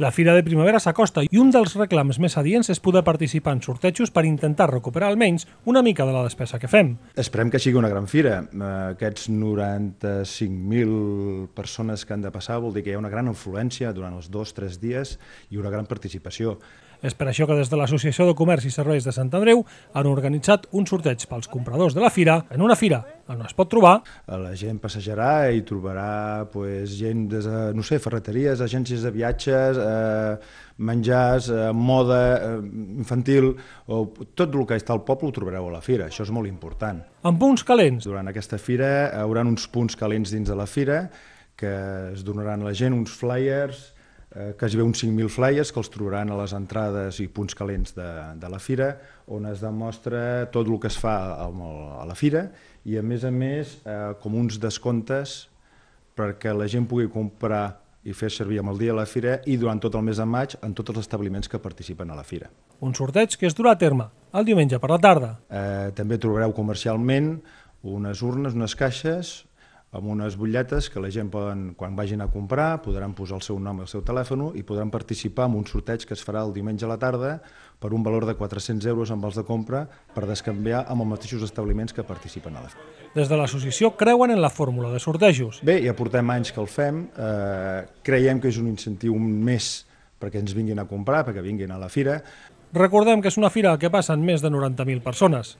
La Fira de Primavera s'acosta i un dels reclams més adients és poder participar en sortejos per intentar recuperar almenys una mica de la despesa que fem. Esperem que sigui una gran fira. Eh, aquests 95.000 persones que han de passar vol dir que hi ha una gran influència durant els dos o tres dies i una gran participació. És per això que des de l'Associació de Comerç i Serveis de Sant Andreu han organitzat un sorteig pels compradors de la fira en una fira on es pot trobar. La gent passejarà i trobarà pues, gent des de, no sé, ferreteries, agències de viatges, eh, menjars, eh, moda eh, infantil, o tot el que està al poble ho trobareu a la fira, això és molt important. Amb punts calents? Durant aquesta fira hi uns punts calents dins de la fira que es donaran a la gent uns flyers, eh, quasi bé uns 5.000 flyers que els trobaran a les entrades i punts calents de, de la fira, on es demostra tot el que es fa amb a la fira i a més a més eh, com uns descomptes perquè la gent pugui comprar i fer servir amb el dia de la fira i durant tot el mes de maig en tots els establiments que participen a la fira. Un sorteig que es durà a terme el diumenge per la tarda. Eh, també trobareu comercialment unes urnes, unes caixes, amb unes butlletes que la gent poden, quan vagin a comprar podran posar el seu nom i el seu telèfon i podran participar en un sorteig que es farà el diumenge a la tarda per un valor de 400 euros amb els de compra per descanviar amb els mateixos establiments que participen a la festa. Des de l'associació creuen en la fórmula de sortejos. Bé, ja portem anys que el fem, eh, creiem que és un incentiu més perquè ens vinguin a comprar, perquè vinguin a la fira. Recordem que és una fira que passen més de 90.000 persones.